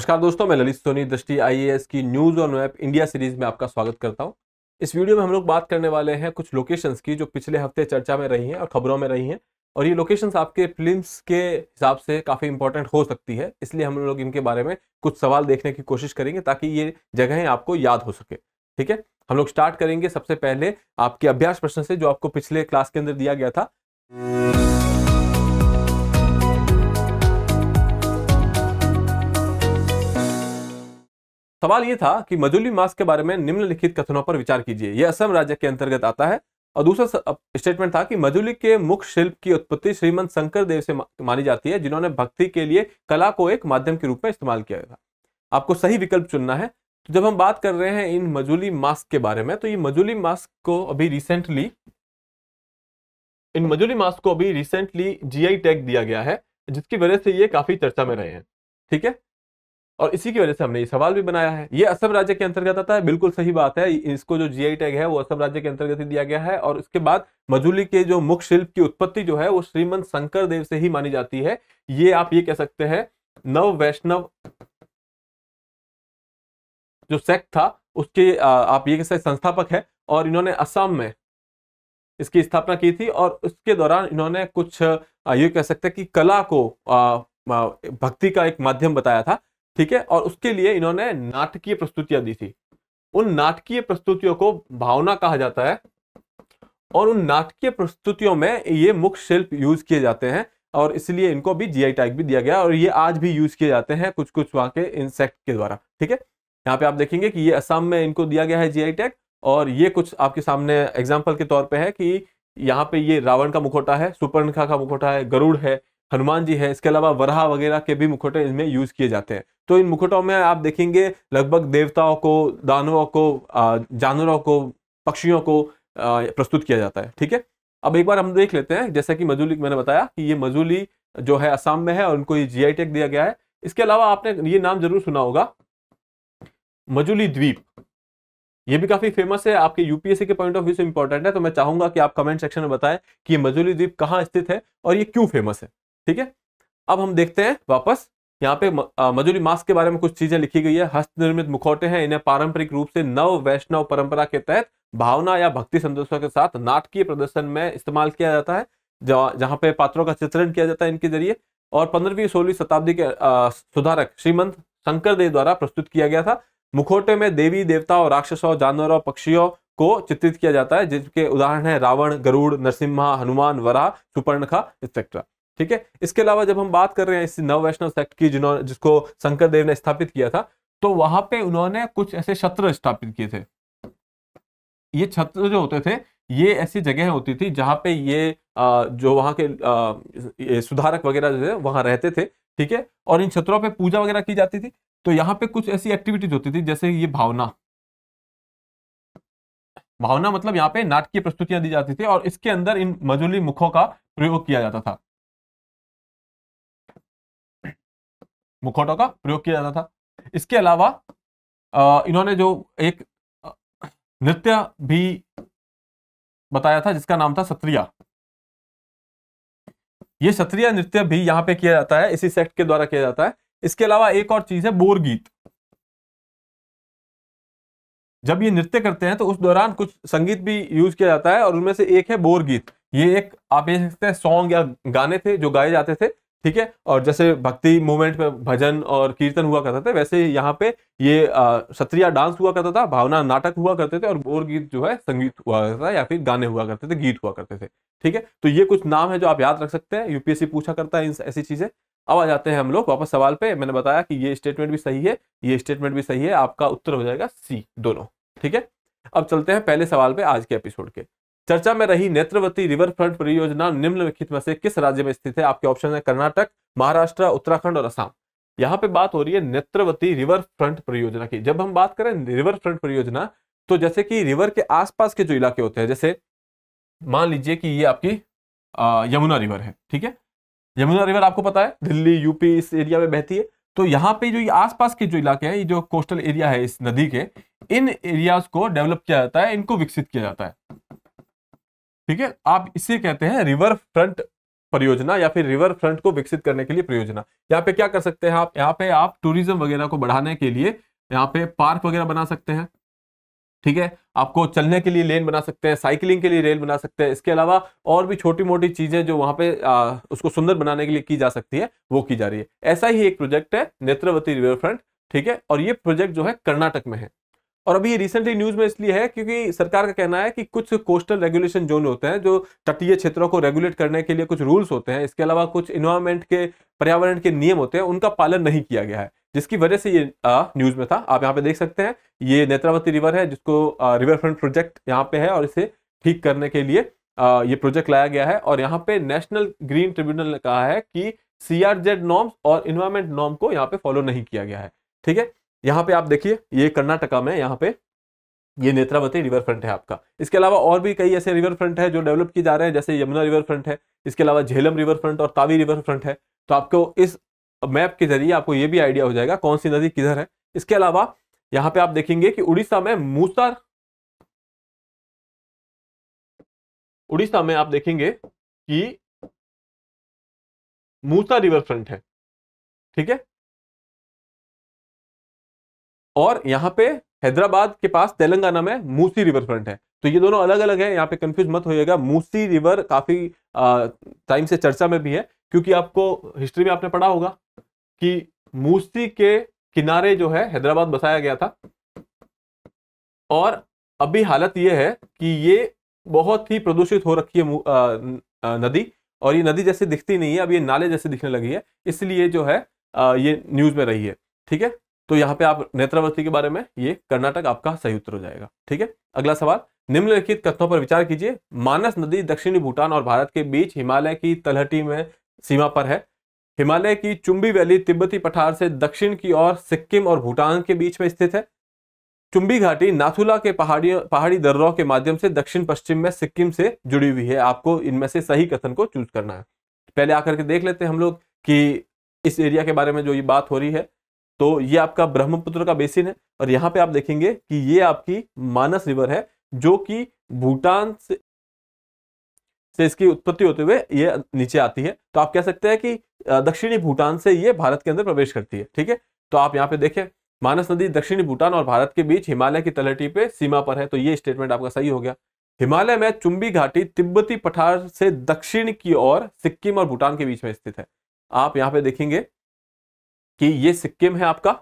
नमस्कार दोस्तों मैं ललित सोनी दृष्टि आईएएस की न्यूज़ और नैप इंडिया सीरीज में आपका स्वागत करता हूं इस वीडियो में हम लोग बात करने वाले हैं कुछ लोकेशंस की जो पिछले हफ्ते चर्चा में रही हैं और खबरों में रही हैं और ये लोकेशंस आपके फिल्म्स के हिसाब से काफ़ी इंपॉर्टेंट हो सकती है इसलिए हम लोग इनके बारे में कुछ सवाल देखने की कोशिश करेंगे ताकि ये जगहें आपको याद हो सके ठीक है हम लोग स्टार्ट करेंगे सबसे पहले आपके अभ्यास प्रश्न से जो आपको पिछले क्लास के अंदर दिया गया था सवाल ये था कि मजुली मास के बारे में निम्नलिखित कथनों पर विचार कीजिए यह असम राज्य के अंतर्गत आता है और दूसरा स्टेटमेंट था कि मजुली के मुख्य शिल्प की उत्पत्ति श्रीमंत शंकर देव से मानी जाती है जिन्होंने भक्ति के लिए कला को एक माध्यम के रूप में इस्तेमाल किया था आपको सही विकल्प चुनना है तो जब हम बात कर रहे हैं इन मजुली मास्क के बारे में तो ये मजुली मास्क को अभी रिसेंटली इन मजुली मास्क को अभी रिसेंटली जीआई टैग दिया गया है जिसकी वजह से ये काफी चर्चा में रहे हैं ठीक है और इसी की वजह से हमने ये सवाल भी बनाया है ये असम राज्य के अंतर्गत आता है बिल्कुल सही बात है इसको जो जीआई टैग है वो असम राज्य के अंतर्गत ही दिया गया है और इसके बाद मजूली के जो मुख्य शिल्प की उत्पत्ति जो है वो श्रीमंत शंकर देव से ही मानी जाती है ये आप ये कह सकते हैं नव वैष्णव जो सेक्ट था उसके आप ये कह सकते संस्थापक है और इन्होंने असम में इसकी स्थापना की थी और उसके दौरान इन्होंने कुछ ये कह सकते हैं कि कला को भक्ति का एक माध्यम बताया था ठीक है और उसके लिए इन्होंने नाटकीय प्रस्तुतियां दी थी उन नाटकीय प्रस्तुतियों को भावना कहा जाता है और उन नाटकीय प्रस्तुतियों में ये मुख्य शिल्प यूज किए जाते हैं और इसलिए इनको भी जीआई टैग भी दिया गया और ये आज भी यूज किए जाते हैं कुछ कुछ वहां के इंसेक्ट के द्वारा ठीक है यहाँ पे आप देखेंगे कि ये असम में इनको दिया गया है जीआई टैग और ये कुछ आपके सामने एग्जाम्पल के तौर पर है कि यहाँ पे ये रावण का मुखोटा है सुपर्णखा का मुखोटा है गरुड़ है हनुमान जी है इसके अलावा वराह वगैरह के भी मुखौटे इनमें यूज किए जाते हैं तो इन मुखौटों में आप देखेंगे लगभग देवताओं को दानवों को जानवरों को पक्षियों को प्रस्तुत किया जाता है ठीक है अब एक बार हम देख लेते हैं जैसा कि मजूली मैंने बताया कि ये मजूली जो है असम में है और उनको ये आई टेक e दिया गया है इसके अलावा आपने ये नाम जरूर सुना होगा मजूली द्वीप ये भी काफी फेमस है आपके यूपीएससी के पॉइंट ऑफ व्यू से इंपॉर्टेंट है तो मैं चाहूंगा कि आप कमेंट सेक्शन में बताएं कि ये मजूली द्वीप कहाँ स्थित है और ये क्यों फेमस है ठीक है अब हम देखते हैं वापस यहाँ पे मजूरी मास्क के बारे में कुछ चीजें लिखी गई है हस्त निर्मित मुखौटे हैं इन्हें पारंपरिक रूप से नव वैष्णव परंपरा के तहत भावना या भक्ति संदेशों के साथ नाटकीय प्रदर्शन में इस्तेमाल किया जाता है जहाँ पे पात्रों का चित्रण किया जाता है इनके जरिए और पंद्रहवीं सोलहवीं शताब्दी के सुधारक श्रीमंत शंकर देव द्वारा प्रस्तुत किया गया था मुखोटे में देवी देवताओं राक्षसों जानवरों पक्षियों को चित्रित किया जाता है जिसके उदाहरण है रावण गरुड़ नरसिम्हा हनुमान वराह सुपर्णखा एक्सेट्रा ठीक है इसके अलावा जब हम बात कर रहे हैं इस नव वैष्णव सेक्ट की जिन्होंने जिसको शंकर देव ने स्थापित किया था तो वहां पे उन्होंने कुछ ऐसे छत्र स्थापित किए थे ये छत्र जो होते थे ये ऐसी जगह होती थी जहां पे ये जो वहां के सुधारक वगैरह जो है वहां रहते थे ठीक है और इन छत्रों पे पूजा वगैरह की जाती थी तो यहाँ पे कुछ ऐसी एक्टिविटीज होती थी जैसे ये भावना भावना मतलब यहाँ पे नाटकीय प्रस्तुतियां दी जाती थी और इसके अंदर इन मजुली मुखों का प्रयोग किया जाता था मुखौटों का प्रयोग किया जाता था इसके अलावा इन्होंने जो एक नृत्य भी बताया था जिसका नाम था सत्रिया ये सत्रिया नृत्य भी यहाँ पे किया जाता है इसी सेक्ट के द्वारा किया जाता है इसके अलावा एक और चीज है बोर गीत जब ये नृत्य करते हैं तो उस दौरान कुछ संगीत भी यूज किया जाता है और उनमें से एक है बोर गीत ये एक आप ये सकते हैं सॉन्ग या गाने थे जो गाए जाते थे ठीक है और जैसे भक्ति मूवमेंट में भजन और कीर्तन हुआ करते थे वैसे यहाँ पे ये सत्रिया डांस हुआ करता था भावना नाटक हुआ करते थे और बोर गीत जो है संगीत हुआ करता था या फिर गाने हुआ करते थे गीत हुआ करते थे ठीक है तो ये कुछ नाम है जो आप याद रख सकते हैं यूपीएससी पूछा करता है ऐसी चीजें अब आ जाते हैं हम लोग वापस सवाल पे मैंने बताया कि ये स्टेटमेंट भी सही है ये स्टेटमेंट भी सही है आपका उत्तर हो जाएगा सी दोनों ठीक है अब चलते हैं पहले सवाल पे आज के एपिसोड के चर्चा में रही नेत्रवती रिवर फ्रंट परियोजना निम्नलिखित में से किस राज्य में स्थित है आपके ऑप्शन है कर्नाटक महाराष्ट्र उत्तराखंड और असम यहाँ पे बात हो रही है नेत्रवती रिवर फ्रंट परियोजना की जब हम बात करें रिवर फ्रंट परियोजना तो जैसे कि रिवर के आसपास के जो इलाके होते हैं जैसे मान लीजिए कि ये आपकी यमुना रिवर है ठीक है यमुना रिवर आपको पता है दिल्ली यूपी इस एरिया में बहती है तो यहाँ पे जो ये आसपास के जो इलाके हैं ये जो कोस्टल एरिया है इस नदी के इन एरियाज को डेवलप किया जाता है इनको विकसित किया जाता है ठीक है आप इसे कहते हैं रिवर फ्रंट परियोजना या फिर रिवर फ्रंट को विकसित करने के लिए परियोजना यहाँ पे क्या कर सकते हैं आप यहाँ पे आप टूरिज्म वगैरह को बढ़ाने के लिए यहाँ पे पार्क वगैरह बना सकते हैं ठीक है आपको चलने के लिए लेन बना सकते हैं साइकिलिंग के लिए रेल बना सकते हैं इसके अलावा और भी छोटी मोटी चीजें जो वहां पे आ, उसको सुंदर बनाने के लिए की जा सकती है वो की जा रही है ऐसा ही एक प्रोजेक्ट है नेत्रवती रिवर फ्रंट ठीक है और ये प्रोजेक्ट जो है कर्नाटक में है और अभी ये रिसेंटली न्यूज में इसलिए है क्योंकि सरकार का कहना है कि कुछ कोस्टल रेगुलेशन जोन होते हैं जो तटीय क्षेत्रों को रेगुलेट करने के लिए कुछ रूल्स होते हैं इसके अलावा कुछ इन्वायरमेंट के पर्यावरण के नियम होते हैं उनका पालन नहीं किया गया है जिसकी वजह से ये न्यूज में था आप यहाँ पे देख सकते हैं ये नेत्रावती रिवर है जिसको आ, रिवर फ्रंट प्रोजेक्ट यहाँ पे है और इसे ठीक करने के लिए आ, ये प्रोजेक्ट लाया गया है और यहाँ पे नेशनल ग्रीन ट्रिब्यूनल ने कहा है कि सीआरजेड नॉर्म्स और इन्वायरमेंट नॉर्म को यहाँ पे फॉलो नहीं किया गया है ठीक है यहाँ पे आप देखिए ये कर्नाटका में यहाँ पे ये नेत्रावती रिवर फ्रंट है आपका इसके अलावा और भी कई ऐसे रिवर फ्रंट है जो डेवलप किए जा रहे हैं जैसे यमुना रिवर फ्रंट है इसके अलावा झेलम रिवर फ्रंट और तावी रिवर फ्रंट है तो आपको इस मैप के जरिए आपको ये भी आइडिया हो जाएगा कौन सी नदी किधर है इसके अलावा यहाँ पे आप देखेंगे कि उड़ीसा में मूसार उड़ीसा में आप देखेंगे कि मूसा रिवर फ्रंट है ठीक है और यहाँ पे हैदराबाद के पास तेलंगाना में मूसी रिवर फ्रंट है तो ये दोनों अलग अलग है यहाँ पे कंफ्यूज मत होइएगा मूसी रिवर काफी टाइम से चर्चा में भी है क्योंकि आपको हिस्ट्री में आपने पढ़ा होगा कि मूसी के किनारे जो है हैदराबाद बसाया गया था और अभी हालत यह है कि ये बहुत ही प्रदूषित हो रखी है नदी और ये नदी जैसे दिखती नहीं है अब ये नाले जैसे दिखने लगी है इसलिए जो है ये न्यूज में रही है ठीक है तो यहाँ पे आप नेत्रावस्थी के बारे में ये कर्नाटक आपका सही उत्तर हो जाएगा ठीक है अगला सवाल निम्नलिखित कथनों पर विचार कीजिए मानस नदी दक्षिणी भूटान और भारत के बीच हिमालय की तलहटी में सीमा पर है हिमालय की चुंबी वैली तिब्बती पठार से दक्षिण की ओर सिक्किम और भूटान के बीच में स्थित है चुंबी घाटी नाथुला के पहाड़ी पहाड़ी दर्रों के माध्यम से दक्षिण पश्चिम में सिक्किम से जुड़ी हुई है आपको इनमें से सही कथन को चूज करना है पहले आकर के देख लेते हैं हम लोग कि इस एरिया के बारे में जो ये बात हो रही है तो ये आपका ब्रह्मपुत्र का बेसिन है और यहाँ पे आप देखेंगे कि ये आपकी मानस रिवर है जो कि भूटान से से इसकी उत्पत्ति होते हुए ये नीचे आती है तो आप कह सकते हैं कि दक्षिणी भूटान से ये भारत के अंदर प्रवेश करती है ठीक है तो आप यहाँ पे देखें मानस नदी दक्षिणी भूटान और भारत के बीच हिमालय की तलहटी पे सीमा पर है तो ये स्टेटमेंट आपका सही हो गया हिमालय में चुंबी घाटी तिब्बती पठार से दक्षिण की ओर सिक्किम और भूटान के बीच में स्थित है आप यहाँ पे देखेंगे कि ये सिक्किम है आपका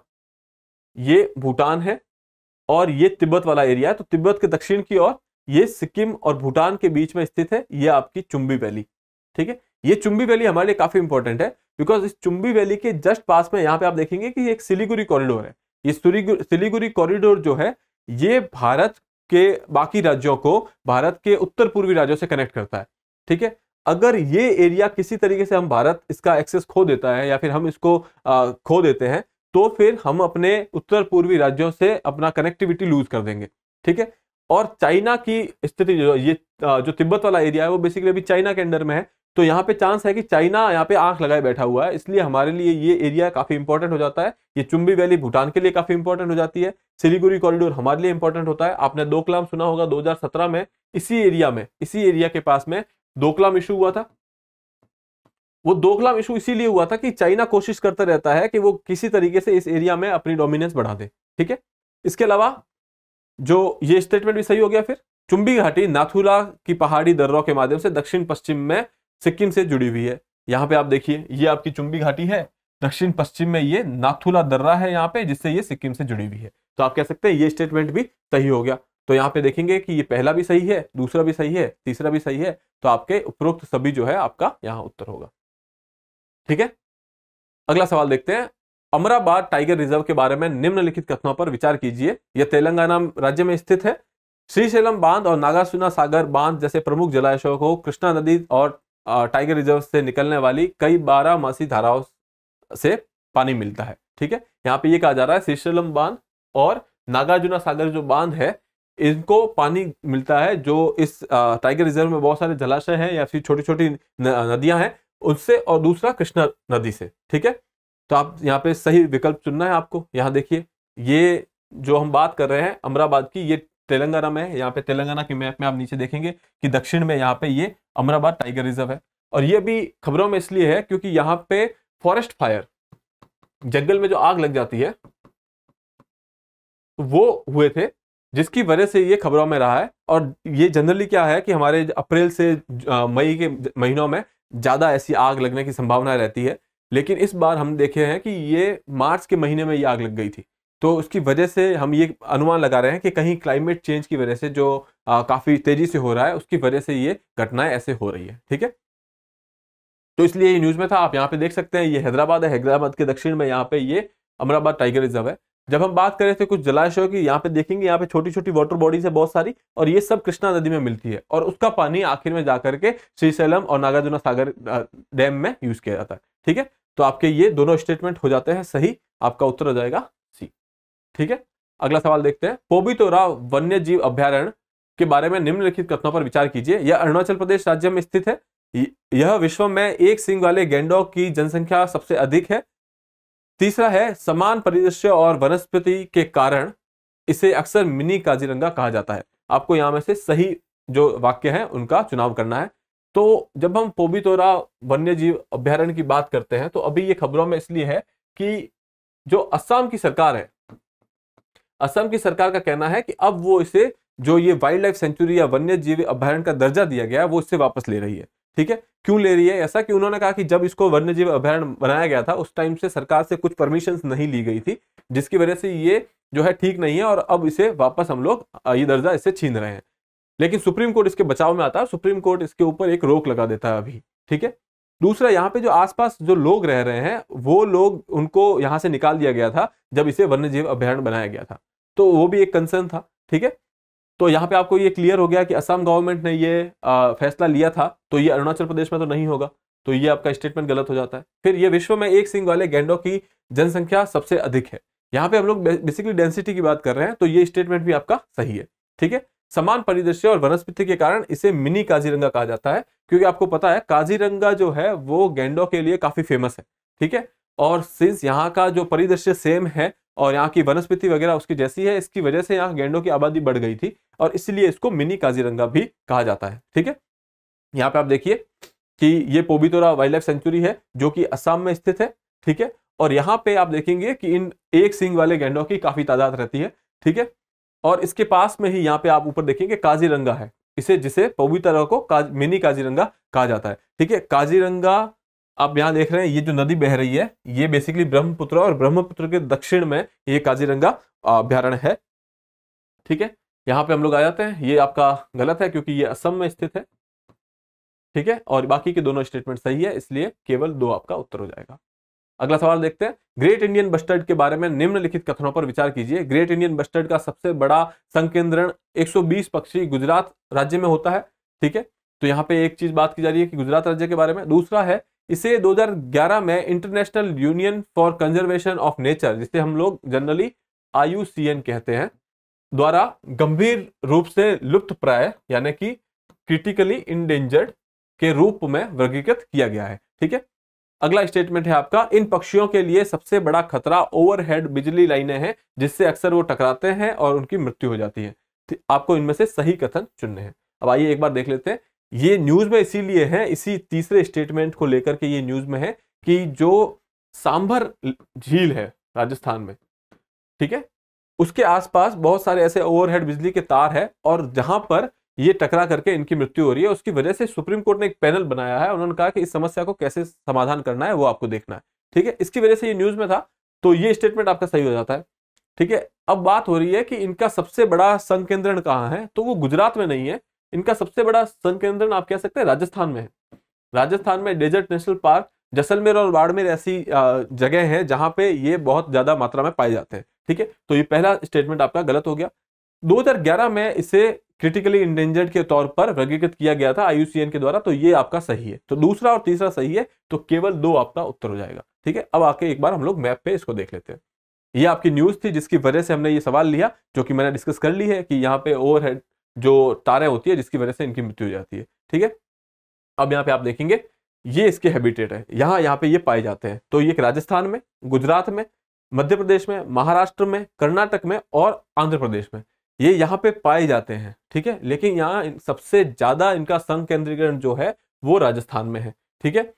ये भूटान है और ये तिब्बत वाला एरिया है तो तिब्बत के दक्षिण की ओर ये सिक्किम और भूटान के बीच में स्थित है ये आपकी चुंबी वैली ठीक है ये चुंबी वैली हमारे लिए काफी इंपॉर्टेंट है बिकॉज इस चुंबी वैली के जस्ट पास में यहाँ पे आप देखेंगे कि एक सिलीगुरी कॉरिडोर है ये सिलीगुरी कॉरिडोर जो है ये भारत के बाकी राज्यों को भारत के उत्तर पूर्वी राज्यों से कनेक्ट करता है ठीक है अगर ये एरिया किसी तरीके से हम भारत इसका एक्सेस खो देता है या फिर हम इसको आ, खो देते हैं तो फिर हम अपने उत्तर पूर्वी राज्यों से अपना कनेक्टिविटी लूज कर देंगे ठीक है और चाइना की स्थिति जो ये जो तिब्बत वाला एरिया है वो बेसिकली अभी चाइना के अंडर में है तो यहाँ पे चांस है कि चाइना यहाँ पे आंख लगाए बैठा हुआ है इसलिए हमारे लिए ये एरिया काफी इंपॉर्टेंट हो जाता है ये चुंबी वैली भूटान के लिए काफी इंपॉर्टेंट हो जाती है सिलीगुड़ी कॉरिडोर हमारे लिए इंपॉर्टेंट होता है आपने दो कलाम सुना होगा दो में इसी एरिया में इसी एरिया के पास में दोकलाम इशू हुआ था वो दोकलाम इशू इसीलिए हुआ था कि चाइना कोशिश करता रहता है कि वो किसी तरीके से इस एरिया में अपनी डोमिनेंस बढ़ा दे ठीक है इसके अलावा जो ये स्टेटमेंट भी सही हो गया फिर चुंबी घाटी नाथुला की पहाड़ी दर्रों के माध्यम से दक्षिण पश्चिम में सिक्किम से जुड़ी हुई है यहाँ पे आप देखिए ये आपकी चुंबी घाटी है दक्षिण पश्चिम में ये नाथुला दर्रा है यहाँ पे जिससे ये सिक्किम से जुड़ी हुई है तो आप कह सकते हैं ये स्टेटमेंट भी सही हो गया तो यहाँ पे देखेंगे कि ये पहला भी सही है दूसरा भी सही है तीसरा भी सही है तो आपके उपरोक्त सभी जो है आपका यहाँ उत्तर होगा ठीक है अगला सवाल देखते हैं अमराबाद टाइगर रिजर्व के बारे में निम्नलिखित कथनों पर विचार कीजिए यह तेलंगाना राज्य में स्थित है श्रीशैलम बांध और नागार्जुना सागर बांध जैसे प्रमुख जलाशयों को कृष्णा नदी और टाइगर रिजर्व से निकलने वाली कई बारह मासी धाराओं से पानी मिलता है ठीक है यहाँ पे ये कहा जा रहा है श्रीशैलम बांध और नागार्जुना सागर जो बांध है इनको पानी मिलता है जो इस टाइगर रिजर्व में बहुत सारे जलाशय हैं या फिर छोटी छोटी नदियां हैं उससे और दूसरा कृष्णा नदी से ठीक है तो आप यहाँ पे सही विकल्प चुनना है आपको यहाँ देखिए ये जो हम बात कर रहे हैं अमराबाद की ये तेलंगाना में है यहाँ पे तेलंगाना के मैप में आप नीचे देखेंगे कि दक्षिण में यहाँ पे ये अमराबाद टाइगर रिजर्व है और ये भी खबरों में इसलिए है क्योंकि यहाँ पे फॉरेस्ट फायर जंगल में जो आग लग जाती है वो हुए थे जिसकी वजह से ये खबरों में रहा है और ये जनरली क्या है कि हमारे अप्रैल से मई के महीनों में ज़्यादा ऐसी आग लगने की संभावना रहती है लेकिन इस बार हम देखे हैं कि ये मार्च के महीने में ये आग लग गई थी तो उसकी वजह से हम ये अनुमान लगा रहे हैं कि कहीं क्लाइमेट चेंज की वजह से जो काफ़ी तेज़ी से हो रहा है उसकी वजह से ये घटनाएं ऐसे हो रही है ठीक है तो इसलिए ये न्यूज़ में था आप यहाँ पे देख सकते हैं ये हैदराबाद है हैदराबाद के दक्षिण में यहाँ पे ये अमराबाद टाइगर रिजर्व है जब हम बात करें थे कुछ जलाशयों की यहाँ पे देखेंगे यहाँ पे छोटी छोटी वाटर बॉडीज है बहुत सारी और ये सब कृष्णा नदी में मिलती है और उसका पानी आखिर में जाकर के श्रीशैलम और नागार्जुना सागर डैम में यूज किया जाता है ठीक है तो आपके ये दोनों स्टेटमेंट हो जाते हैं सही आपका उत्तर हो जाएगा सी ठीक है अगला सवाल देखते हैं पोबी राव वन्य जीव अभ्यारण्य के बारे में निम्नलिखित कथनों पर विचार कीजिए यह अरुणाचल प्रदेश राज्य में स्थित है यह विश्व में एक सिंह वाले गेंडो की जनसंख्या सबसे अधिक है तीसरा है समान परिदृश्य और वनस्पति के कारण इसे अक्सर मिनी काजीरंगा कहा जाता है आपको यहाँ में से सही जो वाक्य है उनका चुनाव करना है तो जब हम पोबितोरा वन्य जीव अभ्यारण्य की बात करते हैं तो अभी ये खबरों में इसलिए है कि जो असम की सरकार है असम की सरकार का कहना है कि अब वो इसे जो ये वाइल्ड लाइफ सेंचुरी या वन्य जीव अभ्यारण्य का दर्जा दिया गया है वो इससे वापस ले रही है ठीक है क्यों ले रही है ऐसा कि उन्होंने कहा कि जब इसको वन्य जीव अभ्यारण बनाया गया था उस टाइम से सरकार से कुछ परमिशन नहीं ली गई थी जिसकी वजह से ये जो है ठीक नहीं है और अब इसे वापस हम लोग ये दर्जा इससे छीन रहे हैं लेकिन सुप्रीम कोर्ट इसके बचाव में आता है सुप्रीम कोर्ट इसके ऊपर एक रोक लगा देता है अभी ठीक है दूसरा यहाँ पे जो आसपास जो लोग रह रहे हैं वो लोग उनको यहाँ से निकाल दिया गया था जब इसे वन्य जीव अभ्यारण बनाया गया था तो वो भी एक कंसर्न था ठीक है तो यहाँ पे आपको ये क्लियर हो गया कि असम गवर्नमेंट ने ये आ, फैसला लिया था तो ये अरुणाचल प्रदेश में तो नहीं होगा तो ये आपका स्टेटमेंट गलत हो जाता है फिर ये विश्व में एक सिंह वाले गेंडो की जनसंख्या सबसे अधिक है यहाँ पे हम लोग बेसिकली डेंसिटी की बात कर रहे हैं तो ये स्टेटमेंट भी आपका सही है ठीक है समान परिदृश्य और वनस्पति के कारण इसे मिनी काजीरंगा कहा जाता है क्योंकि आपको पता है काजीरंगा जो है वो गेंडो के लिए काफी फेमस है ठीक है और सिंस यहाँ का जो परिदृश्य सेम है और यहाँ की वनस्पति वगैरह उसकी जैसी है इसकी वजह से यहाँ गेंडों की आबादी बढ़ गई थी और इसलिए इसको मिनी काजीरंगा भी कहा जाता है ठीक है यहाँ पे आप देखिए कि ये पोबितोरा वाइल्ड लाइफ सेंचुरी है जो कि असम में स्थित है ठीक है और यहाँ पे आप देखेंगे कि इन एक सिंग वाले गेंडों की काफी तादाद रहती है ठीक है और इसके पास में ही यहाँ पे आप ऊपर देखेंगे काजीरंगा है इसे जिसे पोबितोरा को काज, मिनी काजीरंगा कहा जाता है ठीक है काजीरंगा आप यहाँ देख रहे हैं ये जो नदी बह रही है ये बेसिकली ब्रह्मपुत्र और ब्रह्मपुत्र के दक्षिण में ये काजीरंगा अभ्यारण है ठीक है यहाँ पे हम लोग आ जाते हैं ये आपका गलत है क्योंकि ये असम में स्थित है ठीक है और बाकी के दोनों स्टेटमेंट सही है इसलिए केवल दो आपका उत्तर हो जाएगा अगला सवाल देखते हैं ग्रेट इंडियन बस्टर्ड के बारे में निम्नलिखित कथनों पर विचार कीजिए ग्रेट इंडियन बस्टर्ड का सबसे बड़ा संकेंद्रण 120 पक्षी गुजरात राज्य में होता है ठीक है तो यहाँ पे एक चीज बात की जा रही है कि गुजरात राज्य के बारे में दूसरा है इसे 2011 में International Union for Conservation of Nature जिसे हम लोग जनरली आयु कहते हैं द्वारा गंभीर रूप से लुप्त प्राय यानी कि क्रिटिकली इंडेंजर्ड के रूप में वर्गीकृत किया गया है ठीक है अगला स्टेटमेंट है आपका इन पक्षियों के लिए सबसे बड़ा खतरा ओवरहेड बिजली लाइनें हैं जिससे अक्सर वो टकराते हैं और उनकी मृत्यु हो जाती है आपको इनमें से सही कथन चुनने हैं अब आइए एक बार देख लेते हैं ये न्यूज में इसीलिए है इसी तीसरे स्टेटमेंट को लेकर के ये न्यूज में है कि जो सांभर झील है राजस्थान में ठीक है उसके आसपास बहुत सारे ऐसे ओवरहेड बिजली के तार है और जहां पर ये टकरा करके इनकी मृत्यु हो रही है उसकी वजह से सुप्रीम कोर्ट ने एक पैनल बनाया है उन्होंने कहा कि इस समस्या को कैसे समाधान करना है वो आपको देखना है ठीक है इसकी वजह से ये न्यूज में था तो ये स्टेटमेंट आपका सही हो जाता है ठीक है अब बात हो रही है कि इनका सबसे बड़ा संकेंद्रण कहाँ है तो वो गुजरात में नहीं है इनका सबसे बड़ा सन आप कह सकते हैं राजस्थान में है राजस्थान में डेजर्ट नेशनल पार्क जैसलमेर और बाड़मेर ऐसी जगह है जहां पे ये बहुत ज्यादा मात्रा में पाए जाते हैं ठीक है तो ये पहला स्टेटमेंट आपका गलत हो गया 2011 में इसे क्रिटिकली इंडेंजर्ड के तौर पर वर्गीकृत किया गया था आईयूसीएन के द्वारा तो ये आपका सही है तो दूसरा और तीसरा सही है तो केवल दो आपका उत्तर हो जाएगा ठीक है अब आके एक बार हम लोग मैप पे इसको देख लेते हैं ये आपकी न्यूज थी जिसकी वजह से हमने ये सवाल लिया जो कि मैंने डिस्कस कर ली है कि यहाँ पे ओवर जो तारें होती है जिसकी वजह से इनकी मृत्यु हो जाती है ठीक है अब यहाँ पे आप देखेंगे ये इसके हैबिटेट है यहाँ यहाँ पे ये पाए जाते हैं तो ये राजस्थान में गुजरात में मध्य प्रदेश में महाराष्ट्र में कर्नाटक में और आंध्र प्रदेश में ये यहाँ पे पाए जाते हैं ठीक है लेकिन यहाँ सबसे ज़्यादा इनका संघ केंद्रीकरण जो है वो राजस्थान में है ठीक है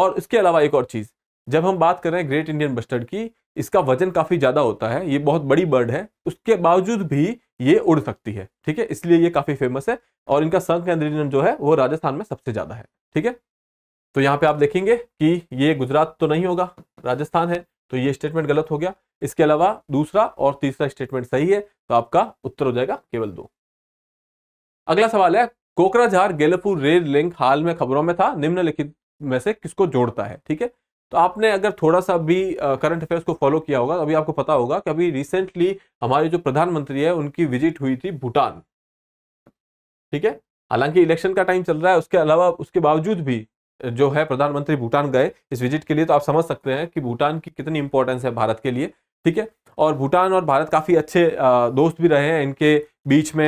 और इसके अलावा एक और चीज़ जब हम बात कर रहे हैं ग्रेट इंडियन बस्टर्ड की इसका वजन काफ़ी ज़्यादा होता है ये बहुत बड़ी बर्ड है उसके बावजूद भी ये उड़ सकती है ठीक है इसलिए ये काफ़ी फेमस है और इनका संघ केंद्रीय जो है वो राजस्थान में सबसे ज़्यादा है ठीक है तो यहाँ पे आप देखेंगे कि ये गुजरात तो नहीं होगा राजस्थान है तो ये स्टेटमेंट गलत हो गया इसके अलावा दूसरा और तीसरा स्टेटमेंट सही है तो आपका उत्तर हो जाएगा केवल दो अगला सवाल है कोकराझार गेलपुर रेल लिंक हाल में खबरों में था निम्नलिखित में से किसको जोड़ता है ठीक है तो आपने अगर थोड़ा सा भी करंट अफेयर्स को फॉलो किया होगा अभी आपको पता होगा कि अभी रिसेंटली हमारे जो प्रधानमंत्री है उनकी विजिट हुई थी भूटान ठीक है हालांकि इलेक्शन का टाइम चल रहा है उसके अलावा उसके बावजूद भी जो है प्रधानमंत्री भूटान गए इस विजिट के लिए तो आप समझ सकते हैं कि भूटान की कितनी इंपॉर्टेंस है भारत के लिए ठीक है और भूटान और भारत काफ़ी अच्छे दोस्त भी रहे हैं इनके बीच में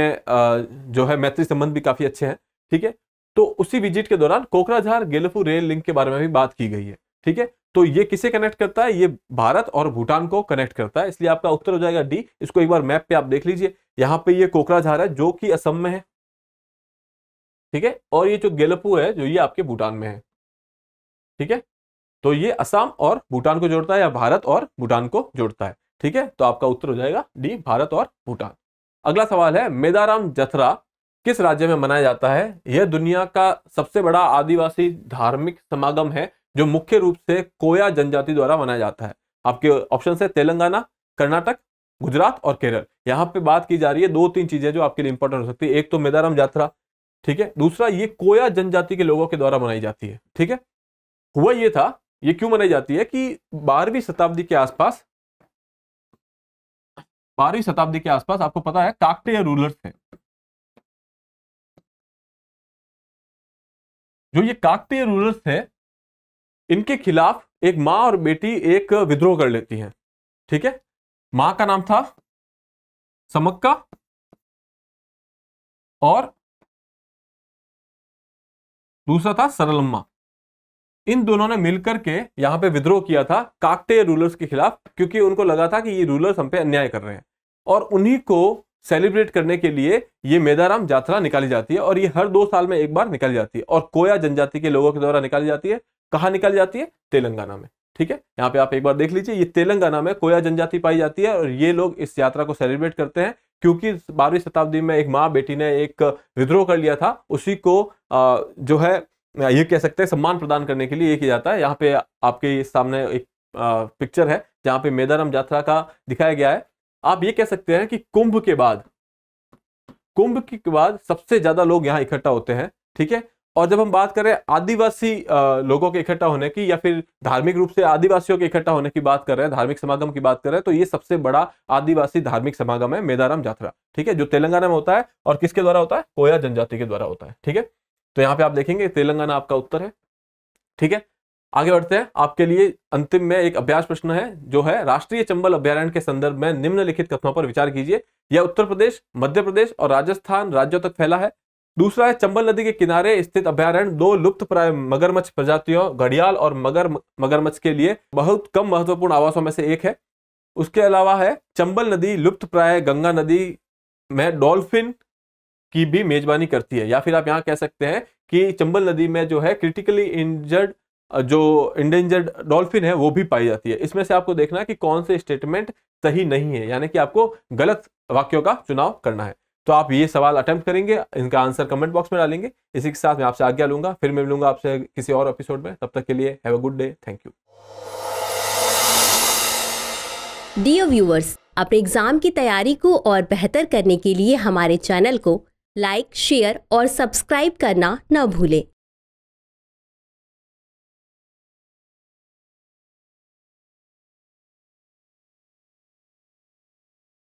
जो है मैत्री संबंध भी काफ़ी अच्छे हैं ठीक है तो उसी विजिट के दौरान कोकराझार गेलफू रेल लिंक के बारे में भी बात की गई है ठीक है तो ये किसे कनेक्ट करता है ये भारत और भूटान को कनेक्ट करता है इसलिए आपका उत्तर हो जाएगा डी इसको एक बार मैप पे आप देख लीजिए यहाँ पे ये कोकराझार है जो कि असम में है ठीक है और ये जो गेलपू है जो ये आपके भूटान में है ठीक है तो ये असम और भूटान को जोड़ता है या भारत और भूटान को जोड़ता है ठीक है तो आपका उत्तर हो जाएगा डी भारत और भूटान अगला सवाल है मेदाराम जथरा किस राज्य में मनाया जाता है यह दुनिया का सबसे बड़ा आदिवासी धार्मिक समागम है जो मुख्य रूप से कोया जनजाति द्वारा मनाया जाता है आपके ऑप्शन है तेलंगाना कर्नाटक गुजरात और केरल यहाँ पे बात की जा रही है दो तीन चीजें जो आपके लिए इंपॉर्टेंट हो सकती है एक तो मेदाराम यात्रा ठीक है दूसरा ये कोया जनजाति के लोगों के द्वारा मनाई जाती है ठीक है हुआ ये था ये क्यों मनाई जाती है कि बारहवीं शताब्दी के आसपास बारहवीं शताब्दी के आसपास आपको पता है या रूलर्स थे जो ये काकटे रूलर्स थे इनके खिलाफ एक माँ और बेटी एक विद्रोह कर लेती है ठीक है माँ का नाम था समक्का और दूसरा था सरलम्मा इन दोनों ने मिलकर के यहां पे विद्रोह किया था काकटे रूलर्स के खिलाफ क्योंकि उनको लगा था कि ये रूलर्स हम पे अन्याय कर रहे हैं और उन्हीं को सेलिब्रेट करने के लिए ये मेदाराम यात्रा निकाली जाती है और ये हर दो साल में एक बार निकाली जाती है और कोया जनजाति के लोगों के द्वारा निकाली जाती है कहा निकल जाती है तेलंगाना में ठीक है यहाँ पे आप एक बार देख लीजिए ये तेलंगाना में कोया जनजाति पाई जाती है और ये लोग इस यात्रा को सेलिब्रेट करते हैं क्योंकि बारहवीं शताब्दी में एक माँ बेटी ने एक विद्रोह कर लिया था उसी को आ, जो है ये कह सकते हैं सम्मान प्रदान करने के लिए ये किया जाता है यहाँ पे आपके सामने एक आ, पिक्चर है जहाँ पे मेदाराम यात्रा का दिखाया गया है आप ये कह सकते हैं कि कुंभ के बाद कुंभ के बाद सबसे ज्यादा लोग यहाँ इकट्ठा होते हैं ठीक है और जब हम बात करें आदिवासी लोगों के इकट्ठा होने की या फिर धार्मिक रूप से आदिवासियों के इकट्ठा होने की बात कर रहे हैं धार्मिक समागम की बात कर रहे हैं तो ये सबसे बड़ा आदिवासी धार्मिक समागम है मेदाराम जात्रा ठीक है जो तेलंगाना में होता है और किसके द्वारा होता है कोया जनजाति के द्वारा होता है ठीक है तो यहाँ पे आप देखेंगे तेलंगाना आपका उत्तर है ठीक है आगे बढ़ते हैं आपके लिए अंतिम में एक अभ्यास प्रश्न है जो है राष्ट्रीय चंबल अभ्यारण्य के संदर्भ में निम्नलिखित कथनों पर विचार कीजिए यह उत्तर प्रदेश मध्य प्रदेश और राजस्थान राज्यों तक फैला है दूसरा है चंबल नदी के किनारे स्थित अभ्यारण्य दो लुप्त प्राय मगरमच्छ प्रजातियों घड़ियाल और मगर मगरमच्छ के लिए बहुत कम महत्वपूर्ण आवासों में से एक है उसके अलावा है चंबल नदी लुप्त प्राय गंगा नदी में डॉल्फिन की भी मेजबानी करती है या फिर आप यहाँ कह सकते हैं कि चंबल नदी में जो है क्रिटिकली इंजर्ड जो इंडेंजर्ड डॉल्फिन है वो भी पाई जाती है इसमें से आपको देखना है कि कौन से स्टेटमेंट सही नहीं है यानी कि आपको गलत वाक्यों का चुनाव करना है तो आप ये सवाल अटैम्प्ट करेंगे इनका आंसर कमेंट बॉक्स में डालेंगे इसी के साथ मैं आपसे आज्ञा लूंगा फिर मैं मिलूंगा आपसे किसी और एपिसोड में तब तक के लिए have a good day thank you dear viewers अपने एग्जाम की तैयारी को और बेहतर करने के लिए हमारे चैनल को लाइक शेयर और सब्सक्राइब करना न भूलें